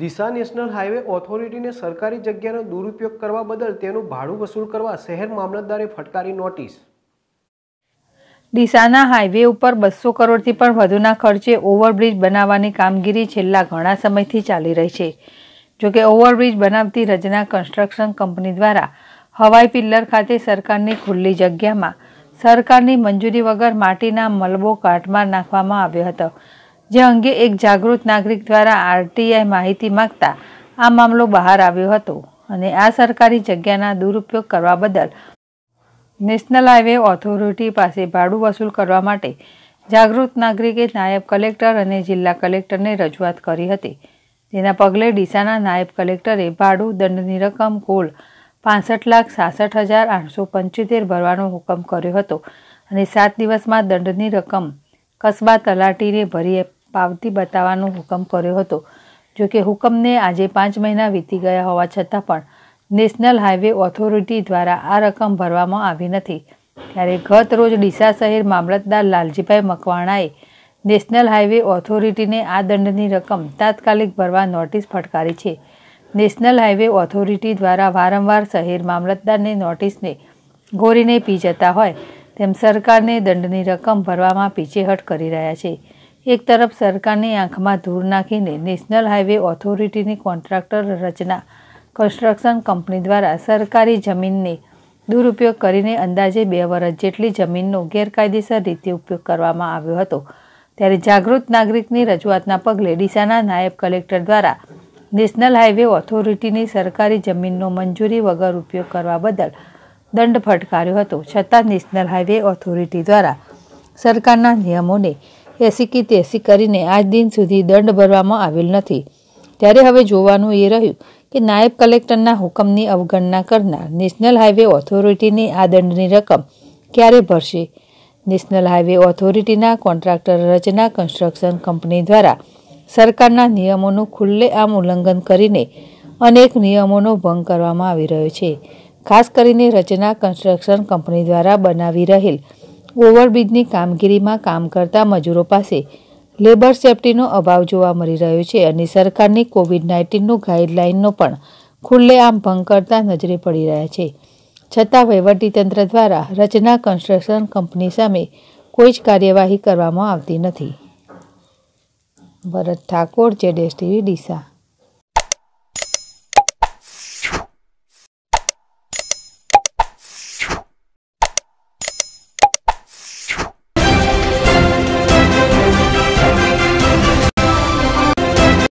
દિશા national highway ઓથોરિટીને સરકારી જગ્યાનો દુરુપયોગ કરવા બદલ તેનું ભાડું વસૂલ કરવા શહેર મામલતદારે ફટકારી નોટિસ ડીસાના હાઈવે ઉપર બસો કરોડથી પણ વધુના ખર્ચે ઓવરબ્રિજ બનાવવાની કામગીરી છેલ્લા ઘણા સમયથી ચાલી રહી છે જોકે ઓવરબ્રિજ બનાવતી રચના કન્સ્ટ્રક્શન કંપની દ્વારા હવાઈ પિલ્લર ખાતે સરકારની ખુલ્લી જગ્યામાં સરકારની મંજૂરી વગર માટીના મલબો કાટમાર નાખવામાં આવ્યો હતો જે અંગે એક જાગૃત નાગરિક દ્વારા આરટીઆઈ માહિતી માંગતા આ મામલો બહાર આવ્યો હતો અને આ સરકારી જગ્યાના દુરુપયોગ કરવા બદલ નેશનલ હાઈવે ઓથોરિટી પાસે ભાડું વસૂલ કરવા માટે જાગૃત નાગરિકે નાયબ કલેક્ટર અને જિલ્લા કલેક્ટરને રજૂઆત કરી હતી જેના પગલે ડીસાના નાયબ કલેક્ટરે ભાડું દંડની રકમ કુલ પાંસઠ લાખ સાસઠ હજાર આઠસો પંચોતેર ભરવાનો હુકમ કર્યો હતો અને સાત દિવસમાં દંડની રકમ કસ્બા તલાટીને ભરી પાવતી બતાવવાનો હુકમ કર્યો હતો જોકે હુકમને આજે પાંચ મહિના વીતી ગયા હોવા છતાં પણ નેશનલ હાઈવે ઓથોરિટી દ્વારા આ રકમ ભરવામાં આવી નથી ત્યારે ગત રોજ ડીસા શહેર મામલતદાર લાલજીભાઈ મકવાણાએ નેશનલ હાઈવે ઓથોરિટીને આ દંડની રકમ તાત્કાલિક ભરવા નોટિસ ફટકારી છે નેશનલ હાઈવે ઓથોરિટી દ્વારા વારંવાર શહેર મામલતદારને નોટિસને ગોરીને પી જતા હોય તેમ સરકારને દંડની રકમ ભરવામાં પીછેહટ કરી રહ્યા છે એક તરફ સરકારની આંખમાં ધૂળ નાખીને નેશનલ હાઈવે ઓથોરિટીની કોન્ટ્રાક્ટર રચના કન્સ્ટ્રક્શન કંપની દ્વારા સરકારી જમીનને દુરુપયોગ કરીને અંદાજે બે વર્ષ જેટલી જમીનનો ગેરકાયદેસર રીતે ઉપયોગ કરવામાં આવ્યો હતો ત્યારે જાગૃત નાગરિકની રજૂઆતના પગલે ડીસાના નાયબ કલેક્ટર દ્વારા નેશનલ હાઈવે ઓથોરિટીની સરકારી જમીનનો મંજૂરી વગર ઉપયોગ કરવા બદલ દંડ ફટકાર્યો હતો છતાં નેશનલ હાઈવે ઓથોરિટી દ્વારા સરકારના નિયમોને એસી કે તેસી કરીને આજ દિન સુધી દંડ ભરવામાં આવેલ નથી ત્યારે હવે જોવાનું એ રહ્યું કે નાયબ કલેક્ટરના હુકમની અવગણના કરનાર નેશનલ હાઈવે ઓથોરિટીની આ દંડની રકમ ક્યારે ભરશે નેશનલ હાઈવે ઓથોરિટીના કોન્ટ્રાક્ટર રચના કન્સ્ટ્રક્શન કંપની દ્વારા સરકારના નિયમોનું ખુલ્લેઆમ ઉલ્લંઘન કરીને અનેક નિયમોનો ભંગ કરવામાં આવી રહ્યો છે ખાસ કરીને રચના કન્સ્ટ્રક્શન કંપની દ્વારા બનાવી રહેલ ઓવરબ્રિજની કામગીરીમાં કામ કરતા મજૂરો પાસે લેબર સેફટીનો અભાવ જોવા મળી રહ્યો છે અને સરકારની કોવિડ નાઇન્ટીનનું ગાઈડલાઇનનો પણ ખુલ્લેઆમ ભંગ કરતા નજરે પડી રહ્યા છે છતાં વહીવટીતંત્ર દ્વારા રચના કન્સ્ટ્રક્શન કંપની સામે કોઈ જ કાર્યવાહી કરવામાં આવતી નથી ભરત ઠાકોર જેડેસ ટીવી ડીસા